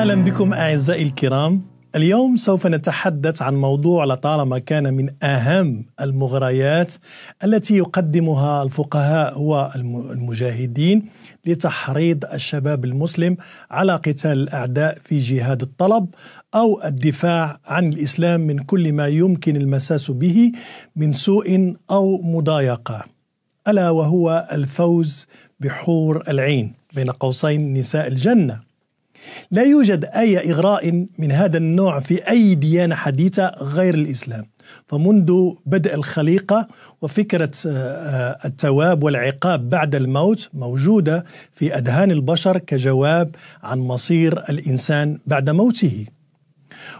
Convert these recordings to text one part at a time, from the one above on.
أهلا بكم أعزائي الكرام اليوم سوف نتحدث عن موضوع لطالما كان من أهم المغريات التي يقدمها الفقهاء والمجاهدين لتحريض الشباب المسلم على قتال الأعداء في جهاد الطلب أو الدفاع عن الإسلام من كل ما يمكن المساس به من سوء أو مضايقة ألا وهو الفوز بحور العين بين قوسين نساء الجنة لا يوجد أي إغراء من هذا النوع في أي ديانة حديثة غير الإسلام فمنذ بدء الخليقة وفكرة آه، آه، التواب والعقاب بعد الموت موجودة في أذهان البشر كجواب عن مصير الإنسان بعد موته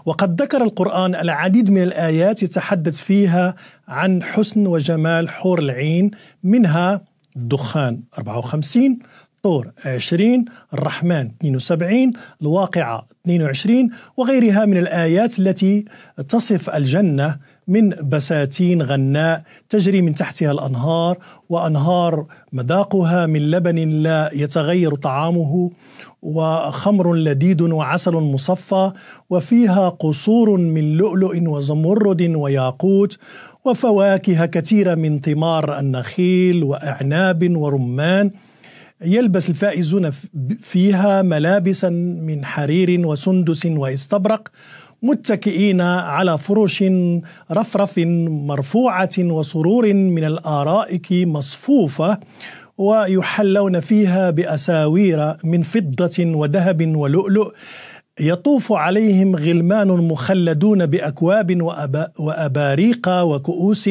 وقد ذكر القرآن العديد من الآيات يتحدث فيها عن حسن وجمال حور العين منها الدخان 54 طور 20 الرحمن 72 الواقعة 22 وغيرها من الآيات التي تصف الجنة من بساتين غناء تجري من تحتها الأنهار وأنهار مذاقها من لبن لا يتغير طعامه وخمر لذيذ وعسل مصفى وفيها قصور من لؤلؤ وزمرد وياقوت وفواكه كثيرة من ثمار النخيل وأعناب ورمان يلبس الفائزون فيها ملابسا من حرير وسندس واستبرق متكئين على فرش رفرف مرفوعه وسرور من الارائك مصفوفه ويحلون فيها باساوير من فضه وذهب ولؤلؤ يطوف عليهم غلمان مخلدون باكواب وأبا واباريق وكؤوس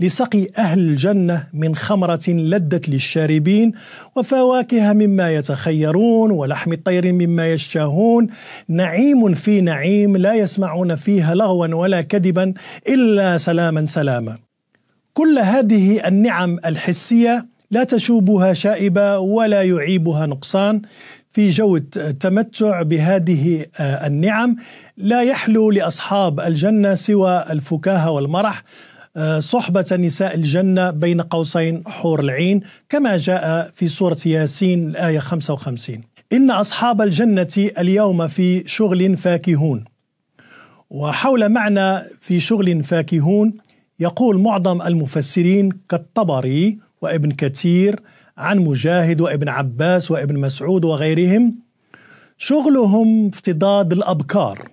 لسقي اهل الجنه من خمره لدت للشاربين وفواكه مما يتخيرون ولحم الطير مما يشتهون نعيم في نعيم لا يسمعون فيها لغوا ولا كذبا الا سلاما سلاما كل هذه النعم الحسيه لا تشوبها شائبه ولا يعيبها نقصان في جو التمتع بهذه آه، النعم لا يحلو لاصحاب الجنه سوى الفكاهه والمرح آه، صحبة نساء الجنة بين قوسين حور العين كما جاء في سورة ياسين الآية 55 إن أصحاب الجنة اليوم في شغل فاكهون وحول معنى في شغل فاكهون يقول معظم المفسرين كالطبري وابن كثير عن مجاهد وابن عباس وابن مسعود وغيرهم شغلهم افتضاد الابكار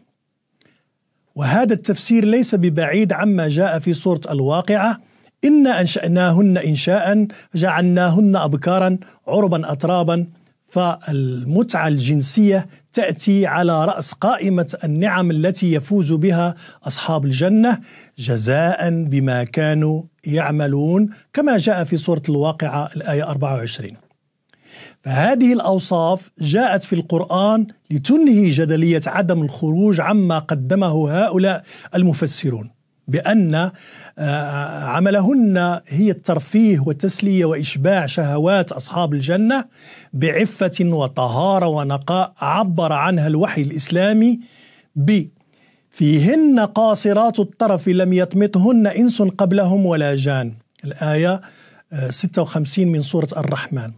وهذا التفسير ليس ببعيد عما جاء في سوره الواقعه انا انشاناهن انشاء جعلناهن ابكارا عربا اترابا فالمتعه الجنسيه تأتي على رأس قائمة النعم التي يفوز بها أصحاب الجنة جزاء بما كانوا يعملون كما جاء في سورة الواقعة الآية 24 فهذه الأوصاف جاءت في القرآن لتنهي جدلية عدم الخروج عما قدمه هؤلاء المفسرون بأن آه، عملهن هي الترفيه والتسلية وإشباع شهوات أصحاب الجنة بعفة وطهارة ونقاء عبر عنها الوحي الإسلامي ب فيهن قاصرات الطرف لم يطمثهن إنس قبلهم ولا جان الآية 56 آه، من سورة الرحمن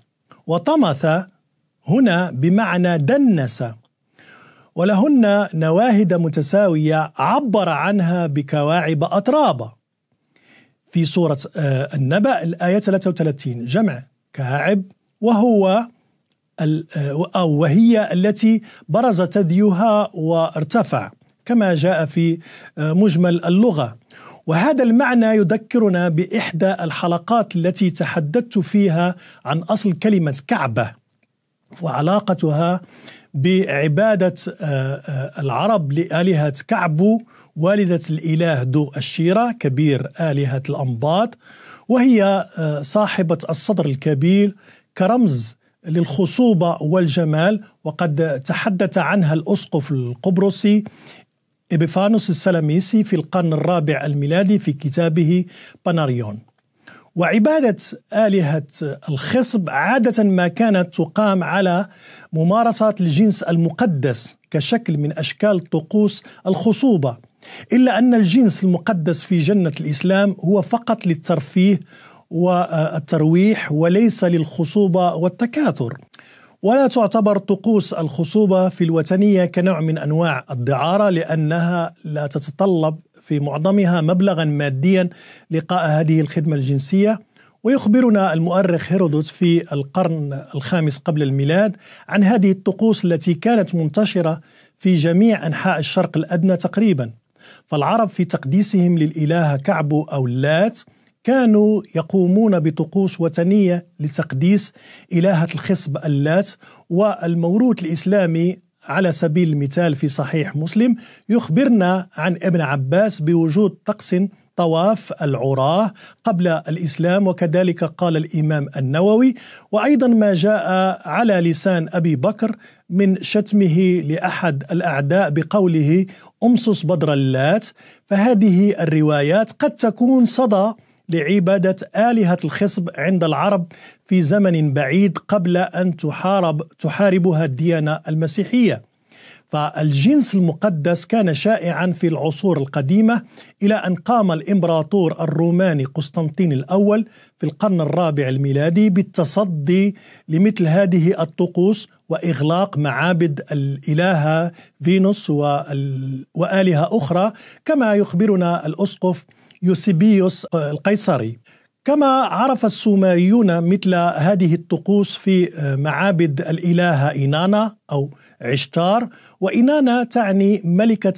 وطمث هنا بمعنى دنس ولهن نواهد متساوية عبر عنها بكواعب أترابة في سورة آه، النبأ الآية 33 جمع كاعب وهو آه، أو وهي التي برز ثديها وارتفع كما جاء في آه، مجمل اللغة وهذا المعنى يذكرنا بإحدى الحلقات التي تحدثت فيها عن أصل كلمة كعبة وعلاقتها بعبادة آه، آه، العرب لآلهة كعبو والدة الإله ذو الشيرة كبير آلهة الأنباط وهي آه، صاحبة الصدر الكبير كرمز للخصوبة والجمال وقد تحدث عنها الأسقف القبرصي إبيفانوس السلاميسي في القرن الرابع الميلادي في كتابه باناريون وعبادة آلهة الخصب عادة ما كانت تقام على ممارسة الجنس المقدس كشكل من أشكال طقوس الخصوبة إلا أن الجنس المقدس في جنة الإسلام هو فقط للترفيه والترويح وليس للخصوبة والتكاثر ولا تعتبر طقوس الخصوبة في الوثنية كنوع من أنواع الدعارة لأنها لا تتطلب في معظمها مبلغا ماديا لقاء هذه الخدمة الجنسية ويخبرنا المؤرخ هيرودوت في القرن الخامس قبل الميلاد عن هذه الطقوس التي كانت منتشرة في جميع أنحاء الشرق الأدنى تقريبا فالعرب في تقديسهم للإلهة كعب أو لات كانوا يقومون بطقوس وثنية لتقديس إلهة الخصب اللات والموروث الإسلامي على سبيل المثال في صحيح مسلم يخبرنا عن ابن عباس بوجود طقس طواف العراة قبل الإسلام وكذلك قال الإمام النووي وأيضا ما جاء على لسان أبي بكر من شتمه لأحد الأعداء بقوله أمصص بدر اللات فهذه الروايات قد تكون صدى لعبادة آلهة الخصب عند العرب في زمن بعيد قبل أن تحارب تحاربها الديانة المسيحية. فالجنس المقدس كان شائعا في العصور القديمة إلى أن قام الإمبراطور الروماني قسطنطين الأول في القرن الرابع الميلادي بالتصدي لمثل هذه الطقوس وإغلاق معابد الإلهة فينوس وآلهة أخرى كما يخبرنا الأسقف يوسيبيوس القيصري كما عرف السومريون مثل هذه الطقوس في آه، معابد الإلهة إنانا أو عشتار وإنانا تعني ملكة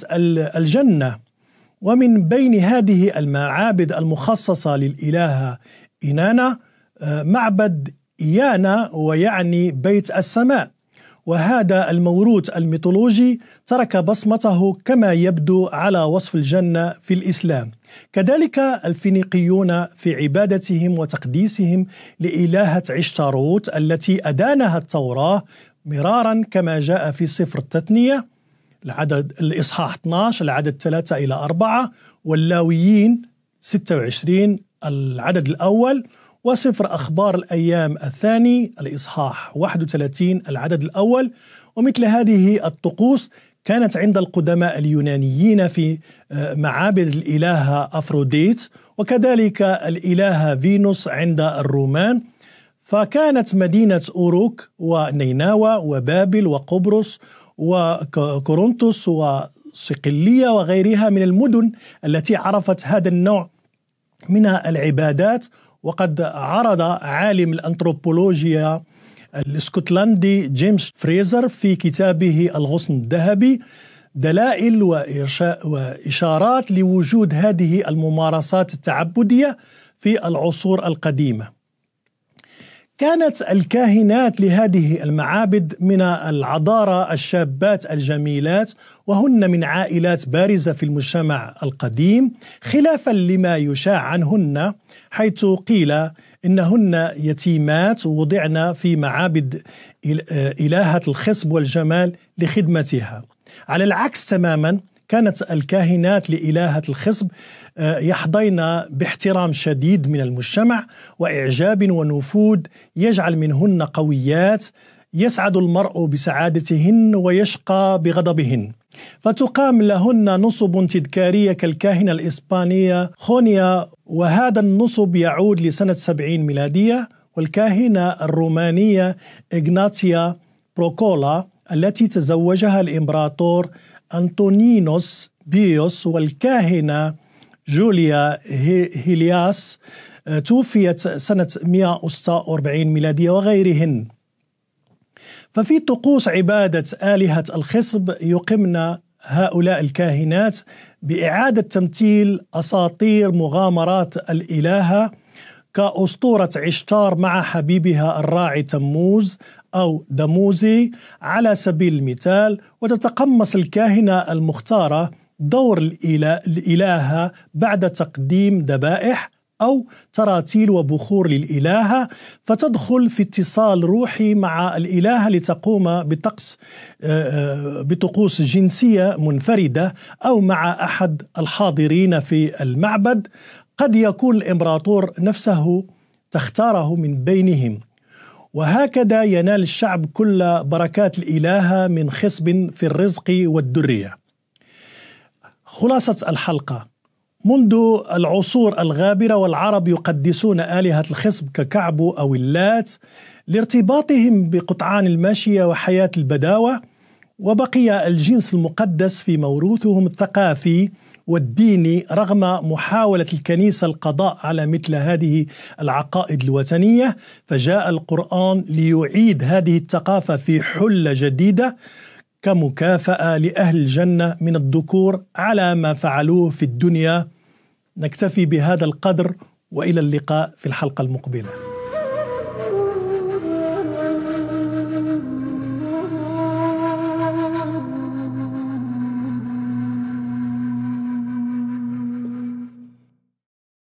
الجنة ومن بين هذه المعابد المخصصة للإلهة إنانا آه، معبد يانا ويعني بيت السماء وهذا الموروث الميثولوجي ترك بصمته كما يبدو على وصف الجنه في الاسلام كذلك الفينيقيون في عبادتهم وتقديسهم لالهه عشتاروت التي ادانها التوراه مرارا كما جاء في سفر التثنيه العدد الاصحاح 12 العدد 3 الى 4 واللاويين 26 العدد الاول وسفر أخبار الأيام الثاني الإصحاح 31 العدد الأول ومثل هذه الطقوس كانت عند القدماء اليونانيين في آه، معابد الإلهة أفروديت وكذلك الإلهة فينوس عند الرومان فكانت مدينة أوروك ونيناوى وبابل وقبرص وكورنثوس وصقلية وغيرها من المدن التي عرفت هذا النوع من العبادات وقد عرض عالم الأنثروبولوجيا الاسكتلندي جيمس فريزر في كتابه الغصن الذهبي دلائل وإشارات لوجود هذه الممارسات التعبدية في العصور القديمة كانت الكاهنات لهذه المعابد من العضارة الشابات الجميلات وهن من عائلات بارزه في المجتمع القديم خلافا لما يشاع عنهن حيث قيل انهن يتيمات وضعن في معابد الهه الخصب والجمال لخدمتها على العكس تماما كانت الكاهنات لإلهة الخصب آه، يحظين باحترام شديد من المجتمع وإعجاب ونفوذ يجعل منهن قويات يسعد المرء بسعادتهن ويشقى بغضبهن فتقام لهن نصب تذكارية كالكاهنة الإسبانية خونيا وهذا النصب يعود لسنة 70 ميلادية والكاهنة الرومانية إغناتيا بروكولا التي تزوجها الإمبراطور أنطونينوس بيوس والكاهنة جوليا هيلياس آه، توفيت سنة 146 ميلادية وغيرهن ففي طقوس عبادة آلهة الخصب يقمن هؤلاء الكاهنات بإعادة تمثيل أساطير مغامرات الإلهة كأسطورة عشتار مع حبيبها الراعي تموز أو دموزي على سبيل المثال وتتقمص الكاهنة المختارة دور الإلهة بعد تقديم ذبائح أو تراتيل وبخور للإلهة فتدخل في اتصال روحي مع الإلهة لتقوم بطقس آه، آه، بطقوس جنسية منفردة أو مع أحد الحاضرين في المعبد قد يكون الإمبراطور نفسه تختاره من بينهم وهكذا ينال الشعب كل بركات الإلهة من خصب في الرزق والدرية خلاصة الحلقة منذ العصور الغابرة والعرب يقدسون آلهة الخصب ككعب أو اللات لارتباطهم بقطعان الماشية وحياة البداوة وبقي الجنس المقدس في موروثهم الثقافي والديني رغم محاولة الكنيسة القضاء على مثل هذه العقائد الوثنية فجاء القرآن ليعيد هذه الثقافة في حلة جديدة كمكافأة لأهل الجنة من الذكور على ما فعلوه في الدنيا نكتفي بهذا القدر والى اللقاء في الحلقه المقبله